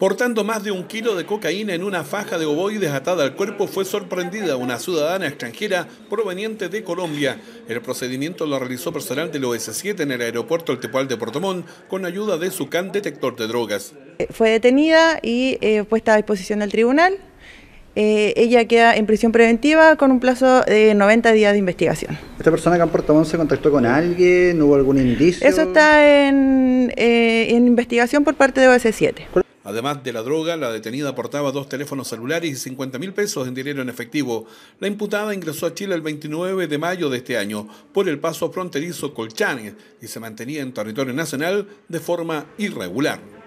Portando más de un kilo de cocaína en una faja de ovoides atada al cuerpo, fue sorprendida una ciudadana extranjera proveniente de Colombia. El procedimiento lo realizó personal del OS7 en el aeropuerto Tepual de Portomón con ayuda de su can detector de drogas. Eh, fue detenida y eh, puesta a disposición del tribunal. Eh, ella queda en prisión preventiva con un plazo de 90 días de investigación. ¿Esta persona acá en Portomón se contactó con alguien? ¿Hubo algún indicio? Eso está en, investigación por parte de OS7. Además de la droga, la detenida portaba dos teléfonos celulares y 50 mil pesos en dinero en efectivo. La imputada ingresó a Chile el 29 de mayo de este año por el paso fronterizo Colchane y se mantenía en territorio nacional de forma irregular.